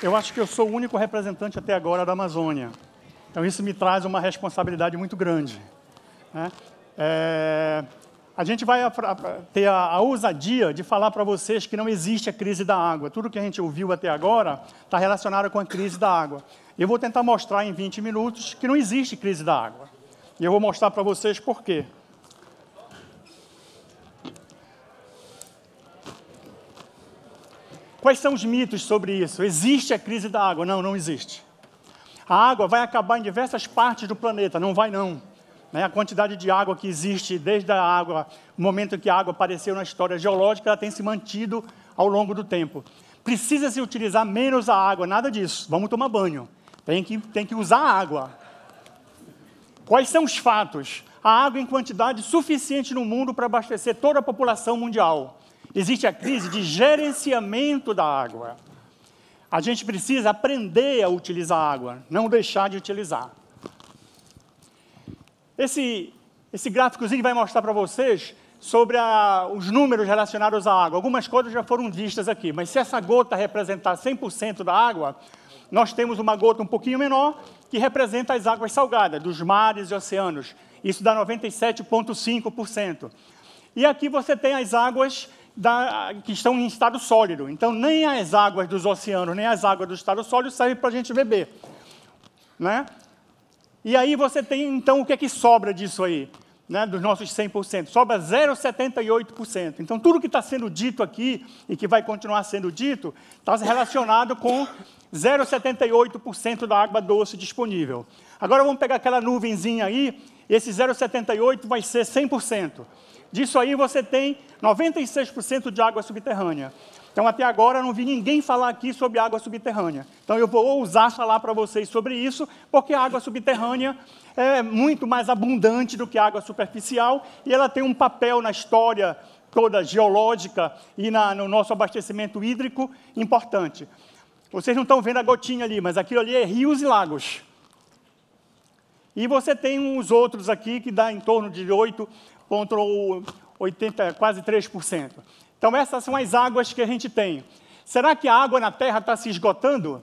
Eu acho que eu sou o único representante até agora da Amazônia. Então isso me traz uma responsabilidade muito grande. Né? É, a gente vai ter a, a ousadia de falar para vocês que não existe a crise da água. Tudo que a gente ouviu até agora está relacionado com a crise da água. Eu vou tentar mostrar em 20 minutos que não existe crise da água. E eu vou mostrar para vocês por quê. Quais são os mitos sobre isso? Existe a crise da água? Não, não existe. A água vai acabar em diversas partes do planeta, não vai não. Né? A quantidade de água que existe desde a água, o momento em que a água apareceu na história geológica, ela tem se mantido ao longo do tempo. Precisa se utilizar menos a água, nada disso. Vamos tomar banho. Tem que, tem que usar a água. Quais são os fatos? A água em quantidade suficiente no mundo para abastecer toda a população mundial. Existe a crise de gerenciamento da água. A gente precisa aprender a utilizar a água, não deixar de utilizar. Esse, esse gráficozinho vai mostrar para vocês sobre a, os números relacionados à água. Algumas coisas já foram vistas aqui, mas se essa gota representar 100% da água, nós temos uma gota um pouquinho menor que representa as águas salgadas, dos mares e oceanos. Isso dá 97,5%. E aqui você tem as águas da, que estão em estado sólido. Então, nem as águas dos oceanos, nem as águas do estado sólido servem para a gente beber. Né? E aí você tem, então, o que é que sobra disso aí? Né, dos nossos 100%, sobra 0,78%. Então, tudo que está sendo dito aqui e que vai continuar sendo dito está relacionado com 0,78% da água doce disponível. Agora vamos pegar aquela nuvenzinha aí, esse 0,78 vai ser 100%. Disso aí você tem 96% de água subterrânea. Então, até agora, eu não vi ninguém falar aqui sobre água subterrânea. Então, eu vou ousar falar para vocês sobre isso, porque a água subterrânea é muito mais abundante do que a água superficial e ela tem um papel na história toda geológica e na, no nosso abastecimento hídrico importante. Vocês não estão vendo a gotinha ali, mas aquilo ali é rios e lagos. E você tem uns outros aqui que dá em torno de 8 contra o 80, quase 3%. Então, essas são as águas que a gente tem. Será que a água na Terra está se esgotando?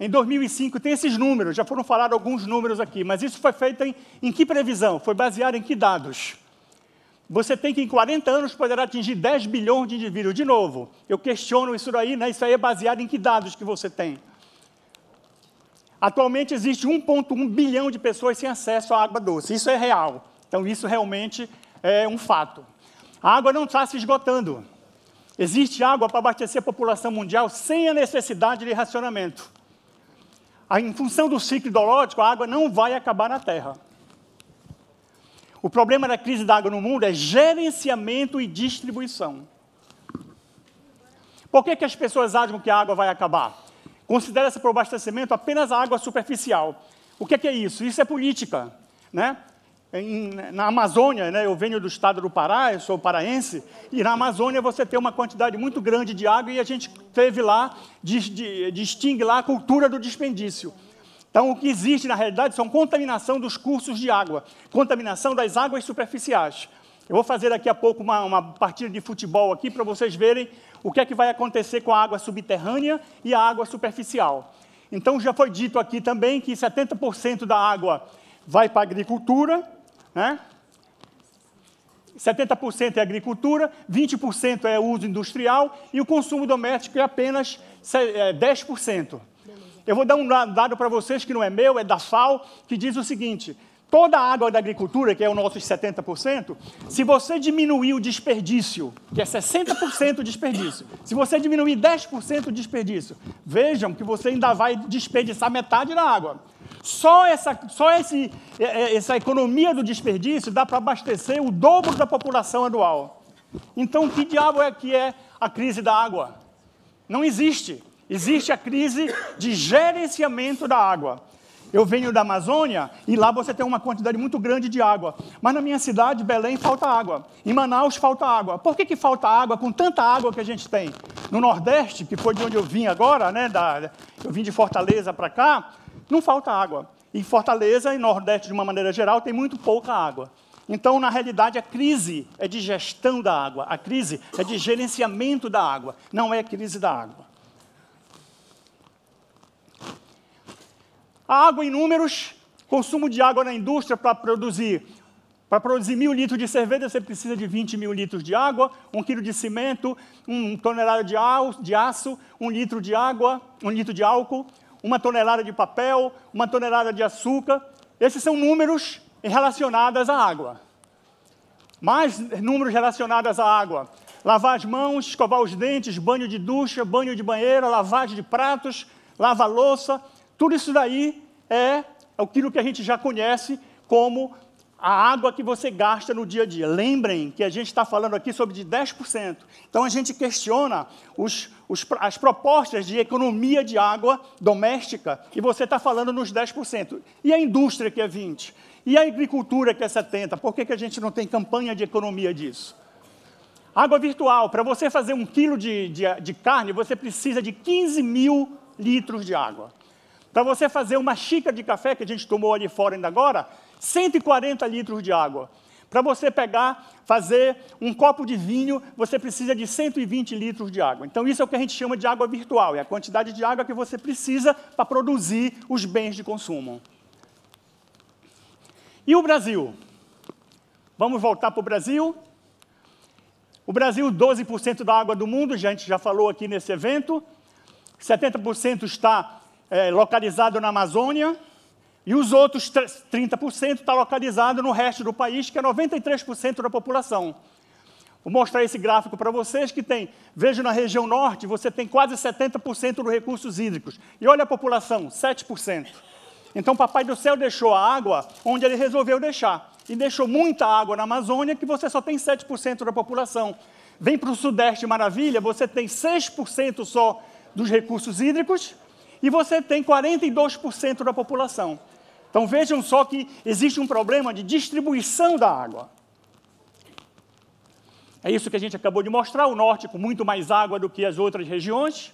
Em 2005 tem esses números, já foram falados alguns números aqui, mas isso foi feito em, em que previsão? Foi baseado em que dados? Você tem que em 40 anos poderá atingir 10 bilhões de indivíduos. De novo, eu questiono isso daí, né? isso aí é baseado em que dados que você tem? Atualmente existe 1,1 bilhão de pessoas sem acesso à água doce, isso é real. Então isso realmente é um fato. A água não está se esgotando. Existe água para abastecer a população mundial sem a necessidade de racionamento. Em função do ciclo hidrológico, a água não vai acabar na Terra. O problema da crise da água no mundo é gerenciamento e distribuição. Por que, que as pessoas acham que a água vai acabar? Considera-se para o abastecimento apenas a água superficial. O que é, que é isso? Isso é política. Né? em, na Amazônia, né, eu venho do estado do Pará, eu sou paraense, e na Amazônia você tem uma quantidade muito grande de água e a gente teve lá, de, distingue lá a cultura do despendício. Então, o que existe na realidade são contaminação dos cursos de água, contaminação das águas superficiais. Eu vou fazer daqui a pouco uma, uma partida de futebol aqui para vocês verem o que é que vai acontecer com a água subterrânea e a água superficial. Então, já foi dito aqui também que 70% da água vai para a agricultura, né? 70% é agricultura, 20% é uso industrial e o consumo doméstico é apenas 10%. É, Eu vou dar um dado para vocês que não é meu, é da FAO, que diz o seguinte: toda a água da agricultura, que é o nosso 70%, se você diminuir o desperdício, que é 60% o desperdício, se você diminuir 10% o desperdício, vejam que você ainda vai desperdiçar metade da água. Só essa, só esse, é, é, essa economia do desperdício dá para abastecer o dobro da população anual. Então, que diabo é que é a crise da água? Não existe. Existe a crise de gerenciamento da água. Eu venho da Amazônia e lá você tem uma quantidade muito grande de água. Mas na minha cidade, Belém, falta água. Em Manaus, falta água. Por que, que falta água com tanta água que a gente tem? No Nordeste, que foi de onde eu vim agora, né, da, eu vim de Fortaleza para cá, não falta água. Em Fortaleza e Nordeste, de uma maneira geral, tem muito pouca água. Então, na realidade, a crise é de gestão da água, a crise é de gerenciamento da água, não é a crise da água. A água em números, consumo de água na indústria para produzir. Para produzir mil litros de cerveja, você precisa de 20 mil litros de água, um quilo de cimento, um tonelada de aço, um litro de água, um litro de álcool, uma tonelada de papel, uma tonelada de açúcar. Esses são números relacionados à água. Mais números relacionados à água. Lavar as mãos, escovar os dentes, banho de ducha, banho de banheira, lavagem de pratos, lava louça. Tudo isso daí é aquilo que a gente já conhece como a água que você gasta no dia a dia. Lembrem que a gente está falando aqui sobre de 10%. Então a gente questiona os, os, as propostas de economia de água doméstica e você está falando nos 10%. E a indústria que é 20%? E a agricultura que é 70%? Por que, que a gente não tem campanha de economia disso? Água virtual, para você fazer um quilo de, de, de carne, você precisa de 15 mil litros de água. Para você fazer uma xícara de café, que a gente tomou ali fora ainda agora, 140 litros de água. Para você pegar, fazer um copo de vinho, você precisa de 120 litros de água. Então, isso é o que a gente chama de água virtual, é a quantidade de água que você precisa para produzir os bens de consumo. E o Brasil? Vamos voltar para o Brasil? O Brasil, 12% da água do mundo, a gente já falou aqui nesse evento, 70% está é, localizado na Amazônia, e os outros 30% está localizado no resto do país, que é 93% da população. Vou mostrar esse gráfico para vocês que tem, vejo na região norte, você tem quase 70% dos recursos hídricos. E olha a população, 7%. Então, Papai do Céu deixou a água onde ele resolveu deixar. E deixou muita água na Amazônia, que você só tem 7% da população. Vem para o Sudeste, maravilha, você tem 6% só dos recursos hídricos e você tem 42% da população. Então vejam só que existe um problema de distribuição da água. É isso que a gente acabou de mostrar: o norte com muito mais água do que as outras regiões.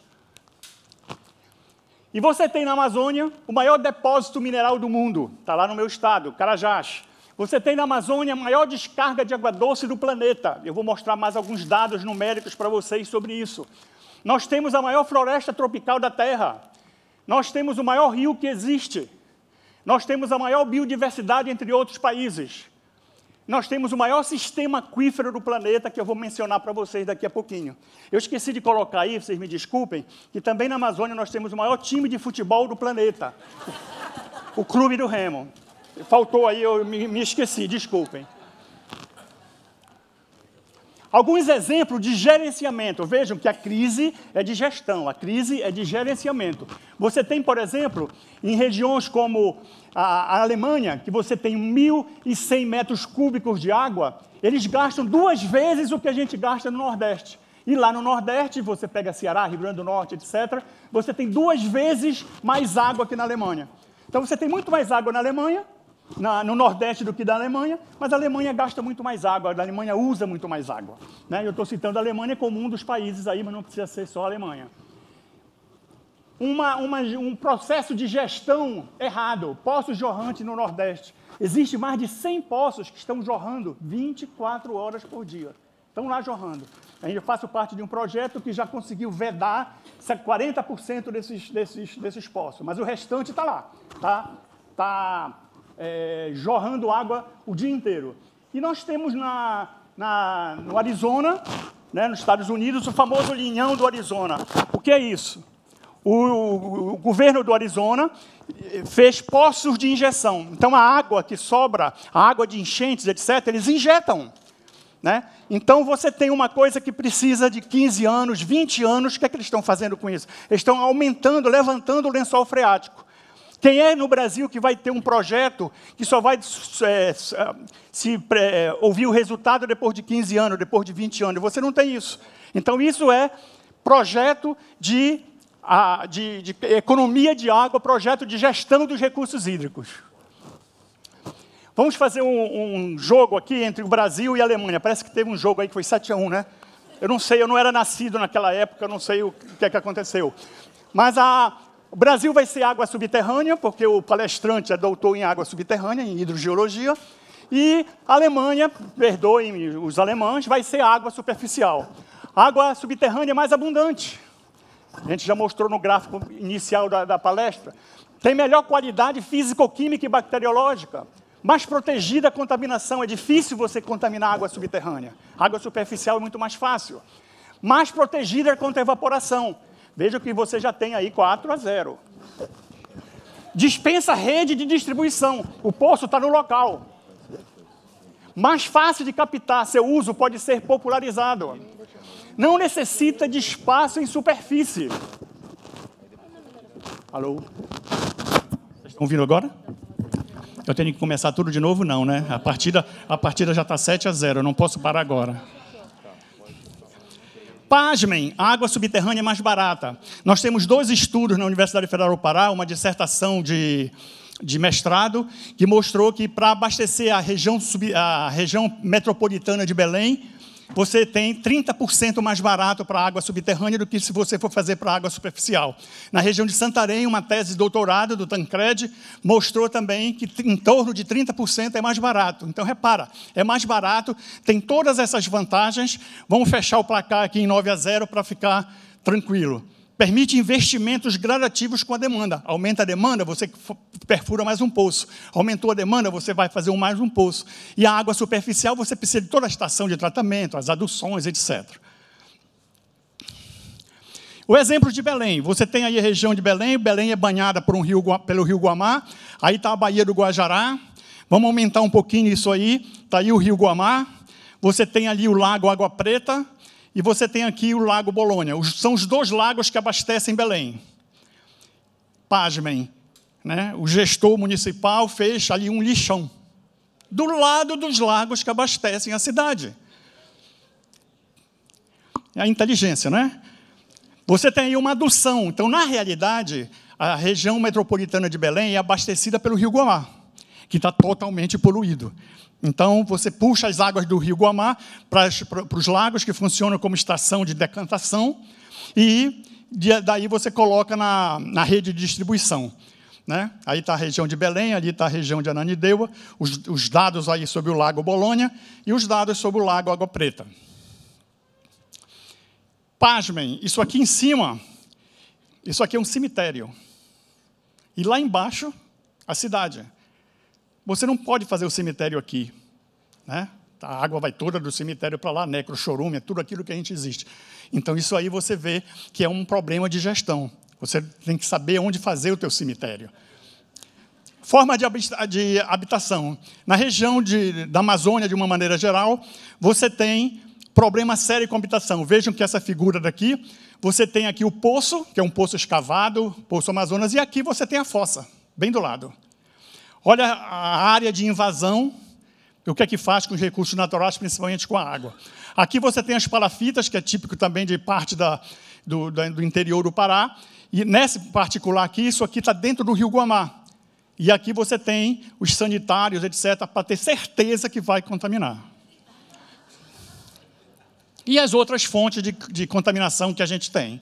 E você tem na Amazônia o maior depósito mineral do mundo, está lá no meu estado, Carajás. Você tem na Amazônia a maior descarga de água doce do planeta. Eu vou mostrar mais alguns dados numéricos para vocês sobre isso. Nós temos a maior floresta tropical da Terra. Nós temos o maior rio que existe. Nós temos a maior biodiversidade entre outros países. Nós temos o maior sistema aquífero do planeta, que eu vou mencionar para vocês daqui a pouquinho. Eu esqueci de colocar aí, vocês me desculpem, que também na Amazônia nós temos o maior time de futebol do planeta. o Clube do Remo. Faltou aí, eu me, me esqueci, desculpem. Alguns exemplos de gerenciamento. Vejam que a crise é de gestão, a crise é de gerenciamento. Você tem, por exemplo, em regiões como a Alemanha, que você tem 1.100 metros cúbicos de água, eles gastam duas vezes o que a gente gasta no Nordeste. E lá no Nordeste, você pega Ceará, Rio Grande do Norte, etc., você tem duas vezes mais água que na Alemanha. Então você tem muito mais água na Alemanha na, no Nordeste do que da Alemanha, mas a Alemanha gasta muito mais água, a Alemanha usa muito mais água. Né? Eu estou citando a Alemanha como um dos países aí, mas não precisa ser só a Alemanha. Uma, uma, um processo de gestão errado, poços jorrantes no Nordeste. Existe mais de 100 poços que estão jorrando 24 horas por dia. Estão lá jorrando. Eu faço parte de um projeto que já conseguiu vedar 40% é desses, desses, desses poços, mas o restante está lá. Está tá, tá é, jorrando água o dia inteiro. E nós temos na, na, no Arizona, né, nos Estados Unidos, o famoso linhão do Arizona. O que é isso? O, o, o governo do Arizona eh, fez poços de injeção. Então, a água que sobra, a água de enchentes, etc., eles injetam. Né? Então você tem uma coisa que precisa de 15 anos, 20 anos, o que é que eles estão fazendo com isso? Eles estão aumentando, levantando o lençol freático. Quem é no Brasil que vai ter um projeto que só vai é, é se é, ouvir o resultado depois de 15 anos, depois de 20 anos? Você não tem isso. Então, isso é projeto de, a, de, de economia de água, projeto de gestão dos recursos hídricos. Vamos fazer um, um, jogo aqui entre o Brasil e a Alemanha. Parece que teve um jogo aí que foi 7 a 1, né? Eu não sei, eu não era nascido naquela época, eu não sei o que é que aconteceu. Mas a, o Brasil vai ser água subterrânea, porque o palestrante é doutor em água subterrânea, em hidrogeologia. E a Alemanha, perdoem os alemães, vai ser água superficial. Água subterrânea é mais abundante. A gente já mostrou no gráfico inicial da, da palestra. Tem melhor qualidade físico-química e bacteriológica. Mais protegida a contaminação. É difícil você contaminar água subterrânea. Água superficial é muito mais fácil. Mais protegida contra a evaporação. Veja que você já tem aí 4 a 0. Dispensa rede de distribuição. O poço está no local. Mais fácil de captar, seu uso pode ser popularizado. Não necessita de espaço em superfície. Alô? Vocês estão ouvindo agora? Eu tenho que começar tudo de novo? Não, né? A partida, a partida já está 7 a 0. Eu não posso parar agora. Pasmem, a água subterrânea é mais barata. Nós temos dois estudos na Universidade Federal do Pará, uma dissertação de, de mestrado, que mostrou que para abastecer a região, a região metropolitana de Belém, você tem 30% mais barato para água subterrânea do que se você for fazer para água superficial. Na região de Santarém, uma tese de doutorado do Tancred mostrou também que em torno de 30% é mais barato. Então, repara, é mais barato, tem todas essas vantagens. Vamos fechar o placar aqui em 9 a 0 para ficar tranquilo. Permite investimentos gradativos com a demanda. Aumenta a demanda, você perfura mais um poço. Aumentou a demanda, você vai fazer mais um poço. E a água superficial, você precisa de toda a estação de tratamento, as aduções, etc. O exemplo de Belém. Você tem aí a região de Belém. Belém é banhada por um rio, pelo rio Guamá. Aí está a Baía do Guajará. Vamos aumentar um pouquinho isso aí. Está aí o rio Guamá. Você tem ali o lago Água Preta. E você tem aqui o Lago Bolônia. São os dois lagos que abastecem Belém. Pasmem, né? o gestor municipal fez ali um lixão do lado dos lagos que abastecem a cidade. É a inteligência, né? Você tem aí uma adução. Então, na realidade, a região metropolitana de Belém é abastecida pelo Rio Guamá que está totalmente poluído. Então, você puxa as águas do rio Guamá para, os lagos, que funcionam como estação de decantação, e de, daí você coloca na, na rede de distribuição. Né? Aí está a região de Belém, ali está a região de Ananideua, os, os, dados aí sobre o Lago Bolônia e os dados sobre o Lago Água Preta. Pasmem, isso aqui em cima, isso aqui é um cemitério. E lá embaixo, a cidade. Você não pode fazer o cemitério aqui, né? A água vai toda do cemitério para lá, necro, chorume, é tudo aquilo que a gente existe. Então, isso aí você vê que é um problema de gestão. Você tem que saber onde fazer o teu cemitério. Forma de habitação. Na região de, da Amazônia, de uma maneira geral, você tem problema sério com habitação. Vejam que essa figura daqui, você tem aqui o poço, que é um poço escavado, poço Amazonas, e aqui você tem a fossa, bem do lado. Olha a área de invasão, o que é que faz com os recursos naturais, principalmente com a água. Aqui você tem as palafitas, que é típico também de parte da, do, do interior do Pará, e nesse particular aqui, isso aqui está dentro do rio Guamá. E aqui você tem os sanitários, etc., para ter certeza que vai contaminar. E as outras fontes de, de contaminação que a gente tem.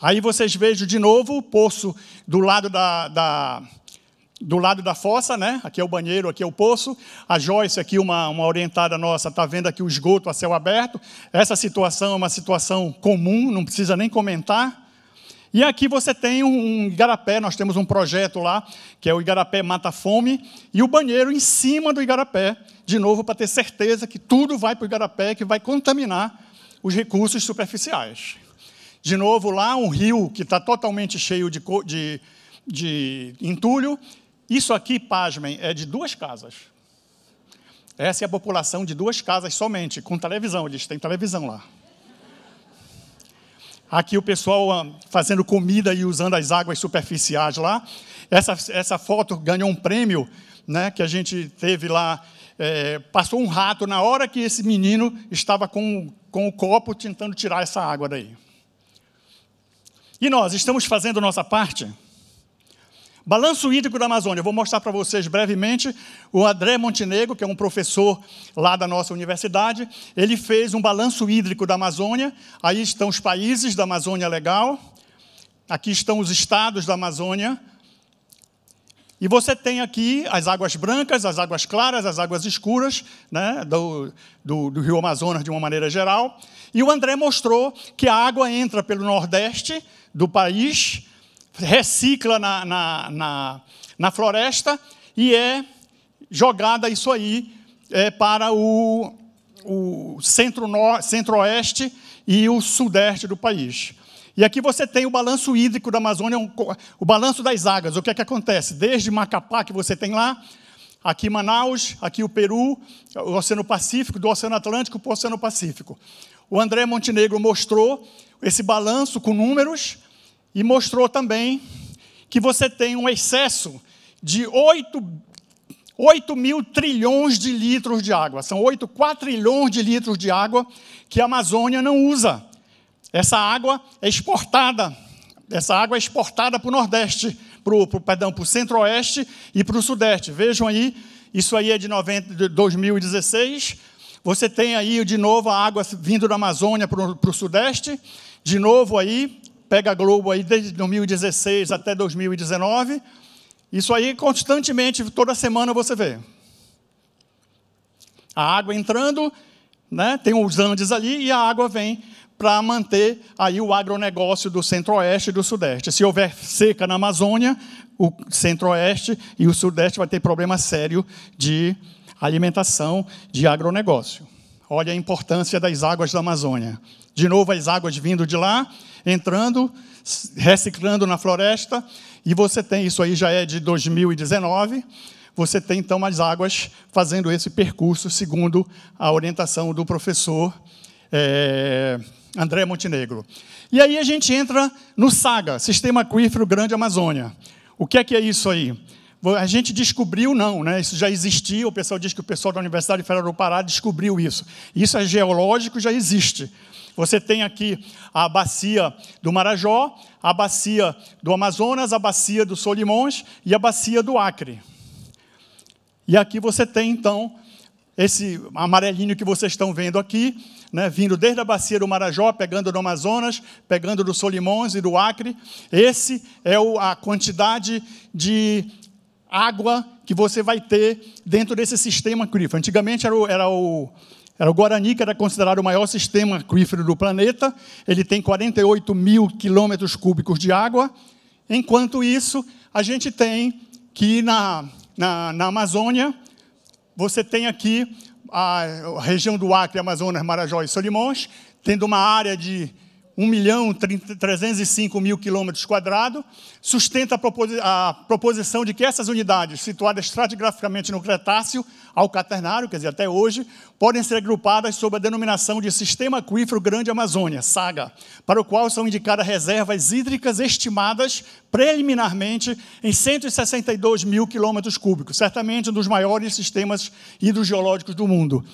Aí vocês vejam de novo o poço do lado da, da, do lado da fossa, né? Aqui é o banheiro, aqui é o poço. A Joyce, aqui, uma, uma orientada nossa, está vendo aqui o esgoto a céu aberto. Essa situação é uma situação comum, não precisa nem comentar. E aqui você tem um igarapé, nós temos um projeto lá, que é o Igarapé Mata Fome, e o banheiro em cima do igarapé, de novo, para ter certeza que tudo vai para o igarapé, que vai contaminar os recursos superficiais. De novo, lá um rio que está totalmente cheio de, de, de entulho, isso aqui, pasmem, é de duas casas. Essa é a população de duas casas somente, com televisão, eles têm televisão lá. Aqui o pessoal ah, fazendo comida e usando as águas superficiais lá. Essa, essa foto ganhou um prêmio né, que a gente teve lá. É, passou um rato na hora que esse menino estava com, com o copo tentando tirar essa água daí. E nós estamos fazendo nossa parte? Balanço hídrico da Amazônia. Eu vou mostrar para vocês brevemente. O André Montenegro, que é um professor lá da nossa universidade, ele fez um balanço hídrico da Amazônia. Aí estão os países da Amazônia Legal. Aqui estão os estados da Amazônia. E você tem aqui as águas brancas, as águas claras, as águas escuras né, do, do, do Rio Amazonas de uma maneira geral. E o André mostrou que a água entra pelo nordeste do país recicla na, na, na, na floresta e é jogada isso aí é, para o, o centro-oeste centro e o sudeste do país. E aqui você tem o balanço hídrico da Amazônia, o balanço das águas. O que é que acontece? Desde Macapá, que você tem lá, aqui Manaus, aqui o Peru, o Oceano Pacífico, do Oceano Atlântico para o Oceano Pacífico. O André Montenegro mostrou esse balanço com números, e mostrou também que você tem um excesso de 8, 8 mil trilhões de litros de água. São 8 quatrilhões de litros de água que a Amazônia não usa. Essa água é exportada. Essa água é exportada para o Nordeste, para o, perdão, para o Centro-Oeste e para o Sudeste. Vejam aí, isso aí é de, 90, de 2016. Você tem aí de novo a água vindo da Amazônia para o, para o Sudeste, de novo aí pega a Globo aí desde 2016 até 2019. Isso aí constantemente, toda semana você vê. A água entrando, né, tem os Andes ali e a água vem para manter aí o agronegócio do centro-oeste e do sudeste. Se houver seca na Amazônia, o centro-oeste e o sudeste vai ter problema sério de alimentação, de agronegócio. Olha a importância das águas da Amazônia. De novo, as águas vindo de lá entrando, reciclando na floresta, e você tem, isso aí já é de 2019, você tem então as águas fazendo esse percurso segundo a orientação do professor é, André Montenegro. E aí a gente entra no SAGA, Sistema Aquífero Grande Amazônia. O que é que é isso aí? A gente descobriu, não, né? isso já existia, o pessoal diz que o pessoal da Universidade Federal do Pará descobriu isso. Isso é geológico, já existe. Você tem aqui a bacia do Marajó, a bacia do Amazonas, a bacia do Solimões e a bacia do Acre. E aqui você tem então esse amarelinho que vocês estão vendo aqui, né, vindo desde a bacia do Marajó, pegando do Amazonas, pegando do Solimões e do Acre. Esse é a quantidade de água que você vai ter dentro desse sistema CRIF. Antigamente era o, era o era o Guarani, que era considerado o maior sistema aquífero do planeta. Ele tem 48 mil quilômetros cúbicos de água. Enquanto isso, a gente tem que na, na, na Amazônia, você tem aqui a, a região do Acre, Amazonas, Marajó e Solimões, tendo uma área de 1 milhão 305 mil quilômetros quadrados, sustenta a, proposi a, proposição de que essas unidades, situadas estratigraficamente no Cretáceo ao Quaternário, quer dizer, até hoje, podem ser agrupadas sob a denominação de Sistema Aquífero Grande Amazônia, SAGA, para o qual são indicadas reservas hídricas estimadas preliminarmente em 162 mil quilômetros cúbicos, certamente um dos maiores sistemas hidrogeológicos do mundo.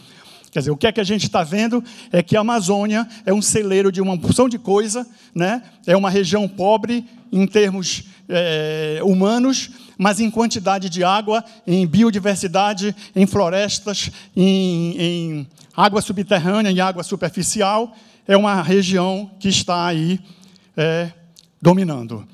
Quer dizer, o que é que a gente está vendo é que a Amazônia é um celeiro de uma porção de coisa, né? é uma região pobre em termos é, humanos, mas em quantidade de água, em biodiversidade, em florestas, em, em água subterrânea, e água superficial, é uma região que está aí é, dominando.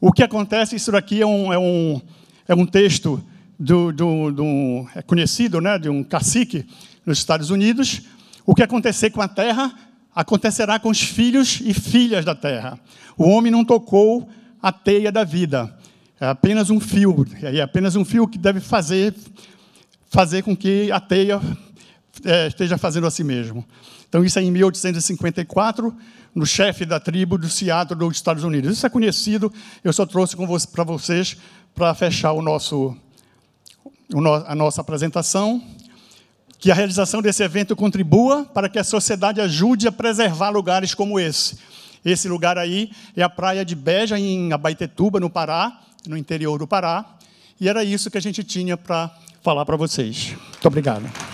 O que acontece, isso daqui é um, é um, é um texto do, do, do é conhecido, né, de um cacique, nos Estados Unidos, o que acontecer com a terra acontecerá com os filhos e filhas da terra. O homem não tocou a teia da vida, é apenas um fio, é, é apenas um fio que deve fazer, fazer com que a teia é, esteja fazendo a si mesmo. Então, isso é em 1854, no chefe da tribo do Seattle dos Estados Unidos. Isso é conhecido, eu só trouxe para vocês para fechar o nosso, a nossa apresentação que a realização desse evento contribua para que a sociedade ajude a preservar lugares como esse. Esse lugar aí é a praia de Beja, em Abaitetuba, no Pará, no interior do Pará. E era isso que a gente tinha para falar para vocês. Muito obrigado.